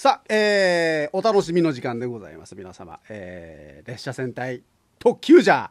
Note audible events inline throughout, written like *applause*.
さあ、えー、お楽しみの時間でございます。皆様、えー、列車戦隊特急じゃ、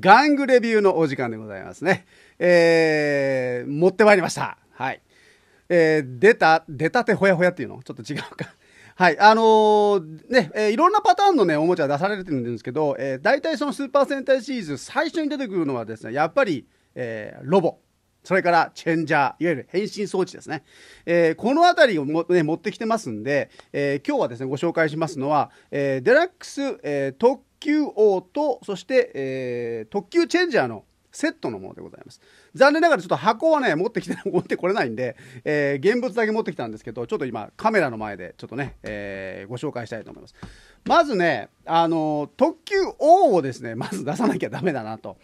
ガングレビューのお時間でございますね。えー、持ってまいりました。はい。えー、出た、出たてほやほやっていうのちょっと違うか。はい。あのー、ね、えー、いろんなパターンのね、おもちゃ出されてるんですけど、えー、大体そのスーパー戦隊シリーズ、最初に出てくるのはですね、やっぱり、えー、ロボ。それからチェンジャー、いわゆる変身装置ですね。えー、この辺りをも、ね、持ってきてますんで、えー、今日はですね、ご紹介しますのは、えー、デラックス、え特急王と、そして、え特急チェンジャーのセットのものでございます。残念ながらちょっと箱はね、持ってきて、持ってこれないんで、え現物だけ持ってきたんですけど、ちょっと今カメラの前でちょっとね、えご紹介したいと思います。まずね、あの特急王をですね、まず出さなきゃダメだなと。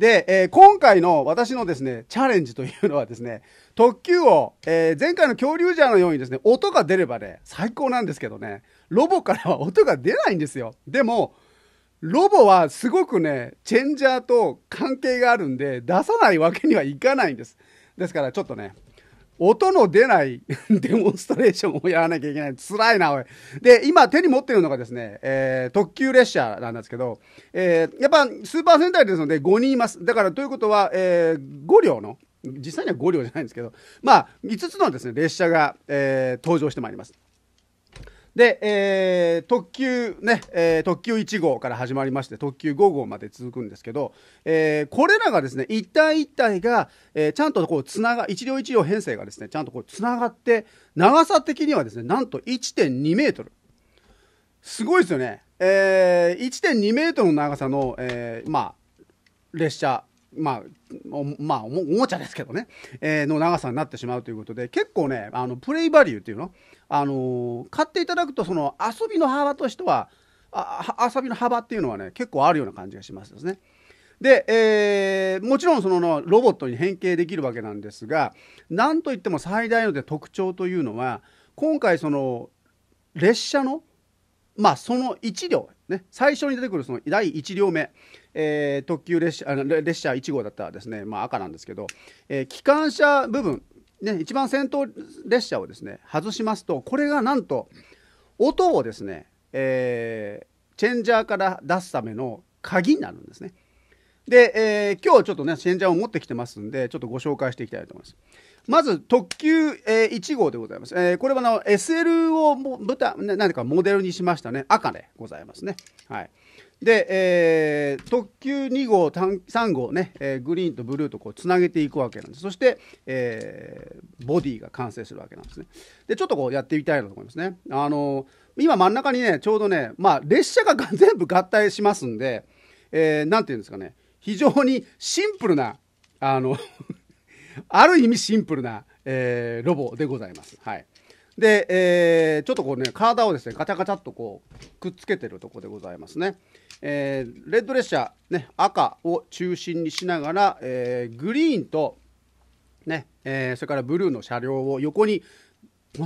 で、えー、今回の私のですね、チャレンジというのはですね、特急を、えー、前回の恐竜ジャーのようにですね、音が出ればね、最高なんですけどね、ロボからは音が出ないんですよ。でも、ロボはすごくね、チェンジャーと関係があるんで、出さないわけにはいかないんです。ですから、ちょっとね、音の出ない *laughs* デモンストレーションをやらなきゃいけない。辛いな、おい。で、今手に持ってるのがですね、えー、特急列車なんですけど、えー、やっぱスーパー戦隊ですので5人います。だからということは、えー、5両の、実際には5両じゃないんですけど、まあ、5つのですね、列車が、えー、登場してまいります。で、えー、特急ね、えー、特急1号から始まりまして、特急5号まで続くんですけど、えー、これらがですね、一体一体が、えちゃんとこう、つなが、一両一両編成がですね、ちゃんとこう、つながって、長さ的にはですね、なんと1.2メートル。すごいですよね。え1.2メートルの長さの、えまあ、列車まあ、まあ、おもちゃですけどね、えー、の長さになってしまうということで、結構ね、あのプレイバリューっていうの、あの買っていただくと、その遊びの幅としては、あ遊びの幅っていうのはね、結構あるような感じがしますですね。で、えー、もちろんそのロボットに変形できるわけなんですが、なんといっても最大の特徴というのは、今回その列車のまあ、その1両、ね、最初に出てくるその第1両目、えー、特急列車あの列車1号だったらですね、まあ、赤なんですけど、えー、機関車部分、ね、一番先頭列車をですね外しますとこれがなんと音をですね、えー、チェンジャーから出すための鍵になるんですね。で、えー、今日ちょっとねチェンジャーを持ってきてますんでちょっとご紹介していきたいと思います。まず特急、えー、1号でございます。えー、これはの SL をも舞台、何かモデルにしましたね。赤でございますね。はい。で、えー、特急2号、3号ね、えー、グリーンとブルーとこうつなげていくわけなんです。そして、えー、ボディが完成するわけなんですね。で、ちょっとこうやってみたいなと思いますね。あの今真ん中にね、ちょうどね、まあ、列車が全部合体しますんで、えー、なんていうんですかね、非常にシンプルな、あのある意味シンプルな、えー、ロボでございます。はい、で、えー、ちょっとこうね体をですねガチャガチャっとこうくっつけてるとこでございますね。えー、レッド列車、ね、赤を中心にしながら、えー、グリーンと、ねえー、それからブルーの車両を横に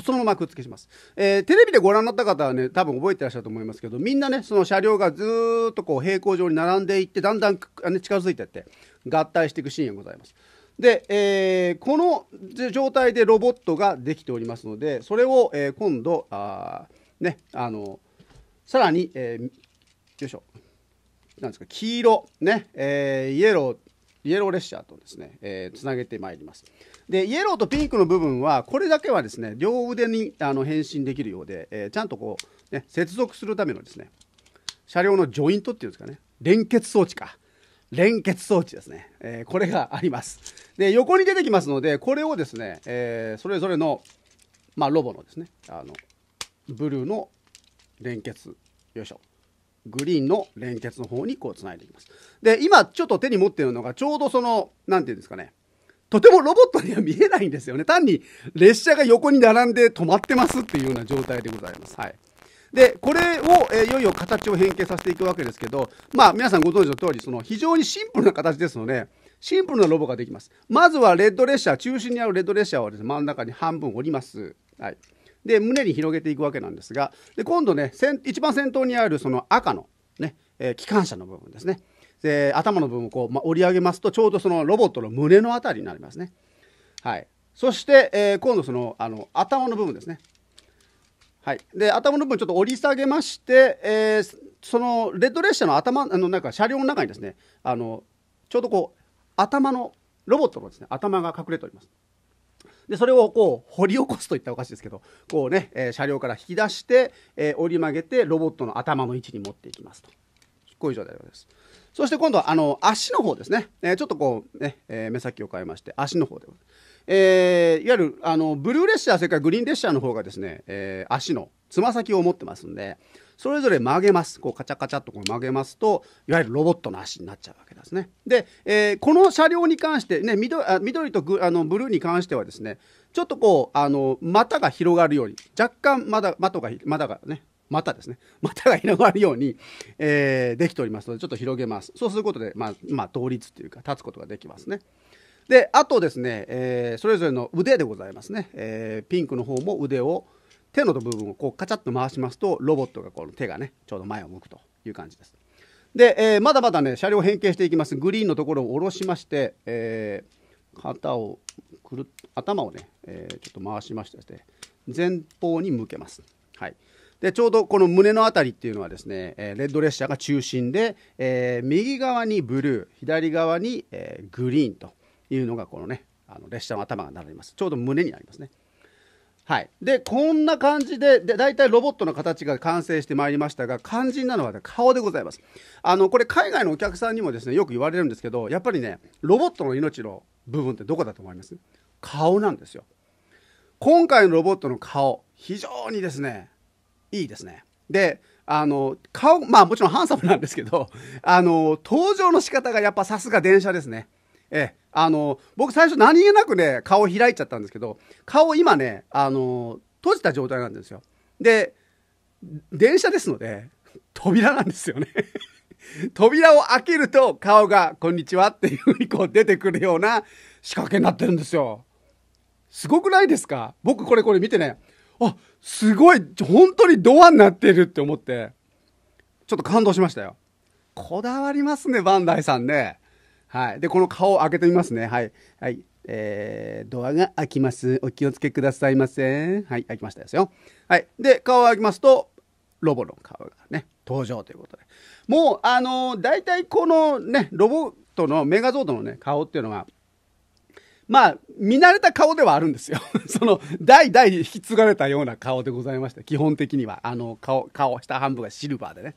そのままくっつけします、えー、テレビでご覧になった方はね多分覚えてらっしゃると思いますけどみんなねその車両がずっとこう平行上に並んでいってだんだん、ね、近づいていって合体していくシーンがございますで、えー、この状態でロボットができておりますので、それを、えー、今度、あね、あの、さらに、えー、よいしょ、なんですか、黄色、ね、えー、イエロー、イエロー列車とですね、えー、つなげてまいります。で、イエローとピンクの部分は、これだけはですね、両腕にあの変身できるようで、えー、ちゃんとこう、ね、接続するためのですね、車両のジョイントっていうんですかね、連結装置か。連結装置ですね、えー、これがありますで横に出てきますのでこれをですね、えー、それぞれの、まあ、ロボのですねあのブルーの連結よいしょグリーンの連結の方にこうつないでいきますで今ちょっと手に持っているのがちょうどその何て言うんですかねとてもロボットには見えないんですよね単に列車が横に並んで止まってますっていうような状態でございますはいでこれを、えいよいよ形を変形させていくわけですけどまあ皆さんご存知の通りその非常にシンプルな形ですのでシンプルなロボができますまずはレッド列車中心にあるレッド列車をです、ね、真ん中に半分折ります、はい、で胸に広げていくわけなんですがで今度ね一番先頭にあるその赤のね、えー、機関車の部分ですねで頭の部分をこう、まあ、折り上げますとちょうどそのロボットの胸の辺りになりますねはいそして、えー、今度そのあの頭の部分ですねはい、で頭の部分ちょっと折り下げまして、えー、そのレッド列車の頭あのなんか車両の中にですねあのちょうどこう頭のロボットのですね頭が隠れております。でそれをこう掘り起こすといったらおかしいですけどこうね、えー、車両から引き出して、えー、折り曲げてロボットの頭の位置に持っていきますとこういう状態ですそして今度はあの足の方ですね、えー、ちょっとこうね、え目先を変えまして足の方でございますえー、いわゆるあのブルー列車それからグリーン列車の方がですね、えー、足のつま先を持ってますんで、それぞれ曲げます。こうカチャカチャっとこう曲げますと、いわゆるロボットの足になっちゃうわけですね。で、えー、この車両に関してね、緑あ、緑とグあのブルーに関してはですね、ちょっとこう、あの、股が広がるように、若干股が、股がね、たですね。股が広がるように、えー、できておりますので、ちょっと広げます。そうすることで、まあ、まあ、倒立というか、立つことができますね。であとですね、えー、それぞれの腕でございますね、えー、ピンクの方も腕を手の部分をこうカチャッと回しますとロボットがこの手がねちょうど前を向くという感じですで、えー、まだまだね車両変形していきますグリーンのところを下ろしまして、え肩をくる頭をね、えちょっと回しまして、ね、前方に向けますはいでちょうどこの胸の辺りっていうのはですね、えレッド列車が中心で、え右側にブルー左側に、えグリーンというのがこのねあの列車の頭が並びますちょうど胸になりますねはいでこんな感じでで大体ロボットの形が完成してまいりましたが肝心なのは、ね、顔でございますあのこれ海外のお客さんにもですねよく言われるんですけどやっぱりねロボットの命の部分ってどこだと思います顔なんですよ今回のロボットの顔非常にですねいいですねであの顔まあもちろんハンサムなんですけどあの登場の仕方がやっぱさすが電車ですねえあの僕最初何気なくね顔開いちゃったんですけど顔今ねあの閉じた状態なんですよで電車ですので扉なんですよね *laughs* 扉を開けると顔が「こんにちは」っていうふうにこう出てくるような仕掛けになってるんですよすごくないですか僕これこれ見てねあすごい本当にドアになってるって思ってちょっと感動しましたよこだわりますねバンダイさんねはい。で、この顔を開けてみますね。はい。はい。えー、ドアが開きます。お気をつけくださいませ。はい、開きましたですよ。はい。で、顔を開きますと、ロボの顔がね、登場ということで。もう、あのー、大体このね、ロボットのメガゾードのね、顔っていうのは、まあ、見慣れた顔ではあるんですよ。*laughs* その、代々引き継がれたような顔でございまして、基本的には。あの、顔、顔、下半分がシルバーでね。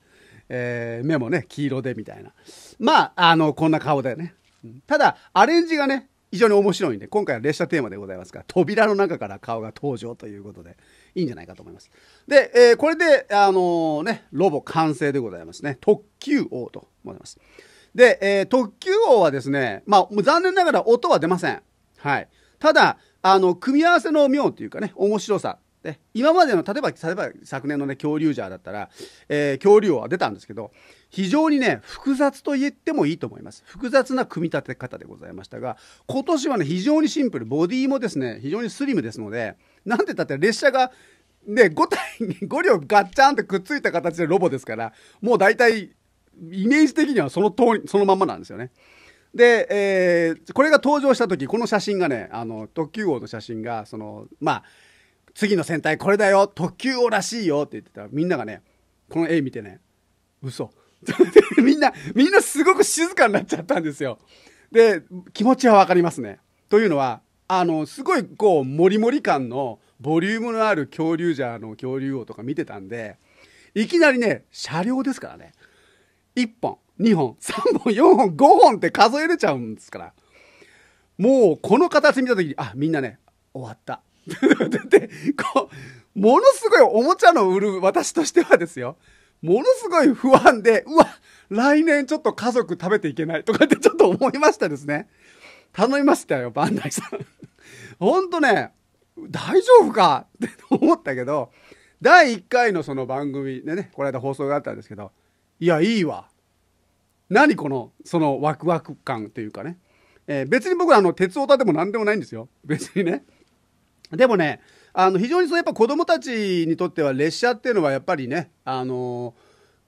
えー、目もね、黄色でみたいな。まあ、あの、こんな顔だよね。ただ、アレンジがね、非常に面白いんで、今回は列車テーマでございますから、扉の中から顔が登場ということで、いいんじゃないかと思います。で、えー、これで、あのー、ね、ロボ完成でございますね。特急王と思います。で、えー、特急王はですね、まあ、残念ながら音は出ません。はい。ただ、あの、組み合わせの妙というかね、面白さ今までの例えば例えば昨年のね恐竜ジャーだったら、えー、恐竜王は出たんですけど非常にね複雑と言ってもいいと思います複雑な組み立て方でございましたが今年はね非常にシンプルボディもですね非常にスリムですのでなんったって列車がね5体に5両ガッチャンってくっついた形でロボですからもう大体イメージ的にはその通りそのまんまなんですよね。で、えー、これが登場した時この写真がねあの特急号の写真がそのまあ次の戦隊これだよ特急王らしいよって言ってたらみんながねこの絵見てね嘘 *laughs* みんなみんなすごく静かになっちゃったんですよで気持ちは分かりますねというのはあのすごいこうモリモリ感のボリュームのある恐竜じゃの恐竜王とか見てたんでいきなりね車両ですからね1本2本3本4本5本って数えれちゃうんですからもうこの形見た時にあみんなね終わっただって、こう、ものすごいおもちゃの売る私としてはですよ。ものすごい不安で、うわ、来年ちょっと家族食べていけないとかってちょっと思いましたですね。頼みましたよ、バンダイさん。ほんとね、大丈夫かって思ったけど、第1回のその番組でね、この間放送があったんですけど、いや、いいわ。何この、そのワクワク感というかね。えー、別に僕はあの、鉄オタでも何でもないんですよ。別にね。でもね、あの非常にそうやっぱ子供たちにとっては列車っていうのはやっぱりね、あの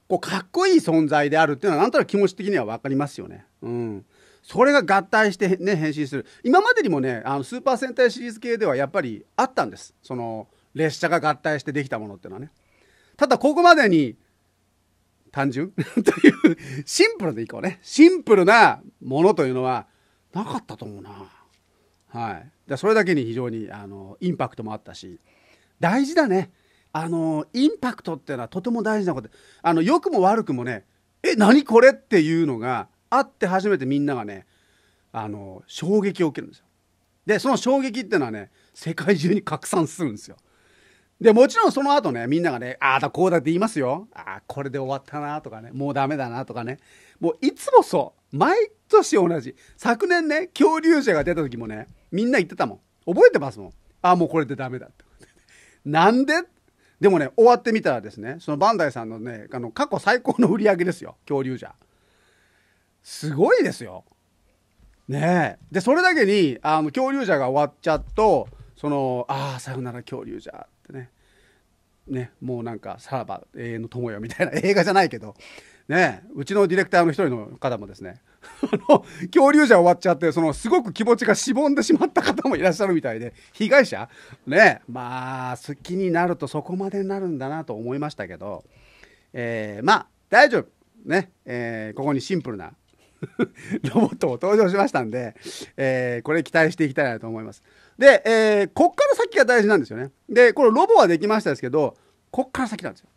こうかっこいい存在であるっていうのはなんとなく気持ち的には分かりますよね。うん。それが合体してね、変身する。今までにもね、あのスーパー戦隊シリーズ系ではやっぱりあったんです。その列車が合体してできたものっていうのはね。ただここまでに単純 *laughs* というシンプルでいこうね。シンプルなものというのはなかったと思うな。はい、それだけに非常にあのインパクトもあったし大事だねあのインパクトっていうのはとても大事なことあの良くも悪くもねえ何これっていうのがあって初めてみんながねあの衝撃を受けるんですよ。でその衝撃っていうのはね世界中に拡散するんですよ。でもちろんその後ねみんながねああだこうだって言いますよああこれで終わったなとかねもうダメだなとかねもういつもそう毎年同じ昨年ね恐竜者が出た時もねみんな言ってたもん。覚えてますもん。あ、もうこれでダメだって。*laughs* なんででもね、終わってみたらですね、そのバンダイさんのね、あの過去最高の売り上げですよ、恐竜じゃ。すごいですよ。ねえ。で、それだけに、あの恐竜じゃが終わっちゃうと、その、ああ、さよなら恐竜じゃってね、ね、もうなんか、さらば永遠の友よみたいな映画じゃないけど、ね、うちのディレクターの一人の方もですね、*laughs* あの、恐竜じゃ終わっちゃって、その、すごく気持ちがしぼんでしまった方もいらっしゃるみたいで、被害者ね、まあ、好きになるとそこまでになるんだなと思いましたけど、えー、まあ、大丈夫。ね、えー、ここにシンプルな *laughs* ロボットも登場しましたんで、えー、これ期待していきたいなと思います。で、えー、こっから先が大事なんですよね。で、このロボはできましたですけど、こっから先なんですよ。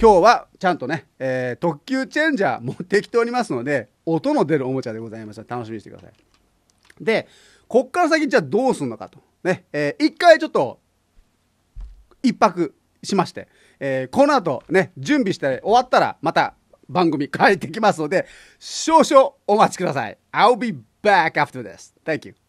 今日はちゃんとね、えー、特急チェンジャー持ってきておりますので、音の出るおもちゃでございました。楽しみにしてください。で、こっから先じゃあどうすんのかと。ね、えー、一回ちょっと、一泊しまして、えー、この後ね、準備して終わったら、また番組変えてきますので、少々お待ちください。I'll be back after this. Thank you.